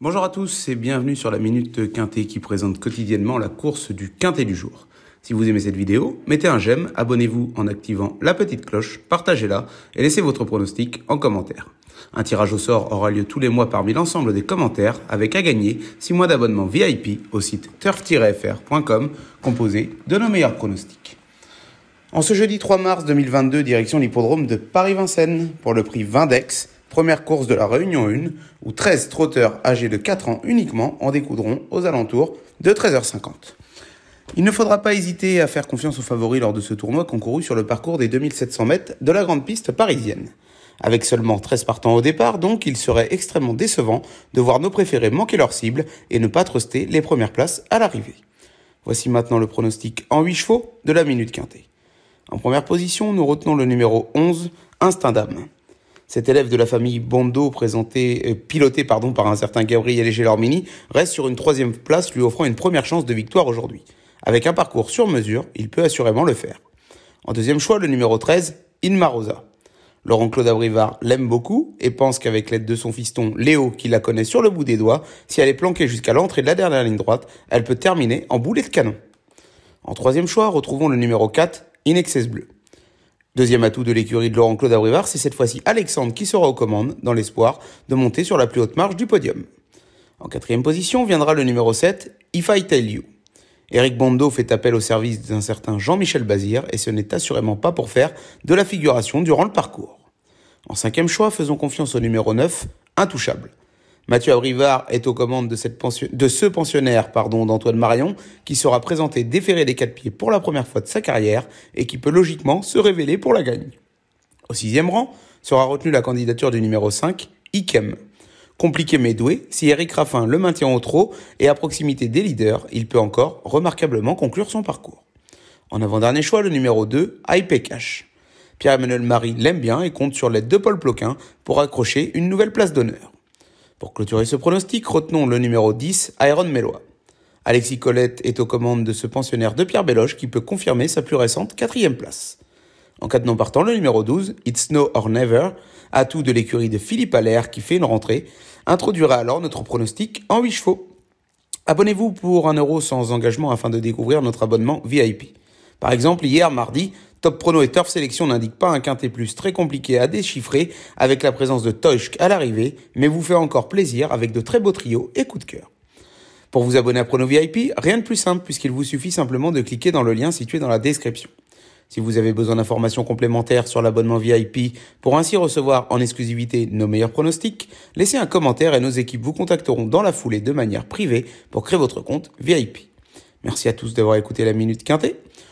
Bonjour à tous et bienvenue sur la Minute Quintet qui présente quotidiennement la course du Quintet du jour. Si vous aimez cette vidéo, mettez un j'aime, abonnez-vous en activant la petite cloche, partagez-la et laissez votre pronostic en commentaire. Un tirage au sort aura lieu tous les mois parmi l'ensemble des commentaires avec à gagner 6 mois d'abonnement VIP au site turf-fr.com composé de nos meilleurs pronostics. En ce jeudi 3 mars 2022, direction l'hippodrome de Paris-Vincennes pour le prix Vindex première course de la Réunion 1, où 13 trotteurs âgés de 4 ans uniquement en découdront aux alentours de 13h50. Il ne faudra pas hésiter à faire confiance aux favoris lors de ce tournoi concouru sur le parcours des 2700 mètres de la grande piste parisienne. Avec seulement 13 partants au départ, donc, il serait extrêmement décevant de voir nos préférés manquer leur cible et ne pas truster les premières places à l'arrivée. Voici maintenant le pronostic en 8 chevaux de la minute quintée. En première position, nous retenons le numéro 11, Instinct cet élève de la famille Bondo, présenté, euh, piloté pardon, par un certain Gabriel Gelormini, reste sur une troisième place, lui offrant une première chance de victoire aujourd'hui. Avec un parcours sur mesure, il peut assurément le faire. En deuxième choix, le numéro 13, Inma Rosa. Laurent-Claude Abrivard l'aime beaucoup et pense qu'avec l'aide de son fiston Léo, qui la connaît sur le bout des doigts, si elle est planquée jusqu'à l'entrée de la dernière ligne droite, elle peut terminer en boulet de canon. En troisième choix, retrouvons le numéro 4, Inexcess Bleu. Deuxième atout de l'écurie de Laurent-Claude Abrivard, c'est cette fois-ci Alexandre qui sera aux commandes, dans l'espoir de monter sur la plus haute marge du podium. En quatrième position viendra le numéro 7, If I Tell You. Eric Bondo fait appel au service d'un certain Jean-Michel Bazir, et ce n'est assurément pas pour faire de la figuration durant le parcours. En cinquième choix, faisons confiance au numéro 9, Intouchable. Mathieu Abrivard est aux commandes de, ce pensionnaire pardon, d'Antoine Marion, qui sera présenté déféré des quatre pieds pour la première fois de sa carrière et qui peut logiquement se révéler pour la gagne. Au sixième rang sera retenue la candidature du numéro 5, Ikem. Compliqué mais doué, si Eric Raffin le maintient au trot et à proximité des leaders, il peut encore remarquablement conclure son parcours. En avant-dernier choix, le numéro 2, IP Cash. Pierre-Emmanuel Marie l'aime bien et compte sur l'aide de Paul Ploquin pour accrocher une nouvelle place d'honneur. Pour clôturer ce pronostic, retenons le numéro 10, Aaron Melois. Alexis Collette est aux commandes de ce pensionnaire de Pierre Belloche qui peut confirmer sa plus récente quatrième place. En cas de non partant, le numéro 12, It's No or Never, atout de l'écurie de Philippe Allaire qui fait une rentrée, introduira alors notre pronostic en 8 chevaux. Abonnez-vous pour 1€ euro sans engagement afin de découvrir notre abonnement VIP. Par exemple, hier mardi, Top Prono et Turf Sélection n'indiquent pas un quintet plus très compliqué à déchiffrer avec la présence de Toshk à l'arrivée, mais vous fait encore plaisir avec de très beaux trios et coups de cœur. Pour vous abonner à Prono VIP, rien de plus simple puisqu'il vous suffit simplement de cliquer dans le lien situé dans la description. Si vous avez besoin d'informations complémentaires sur l'abonnement VIP pour ainsi recevoir en exclusivité nos meilleurs pronostics, laissez un commentaire et nos équipes vous contacteront dans la foulée de manière privée pour créer votre compte VIP. Merci à tous d'avoir écouté la Minute quinté.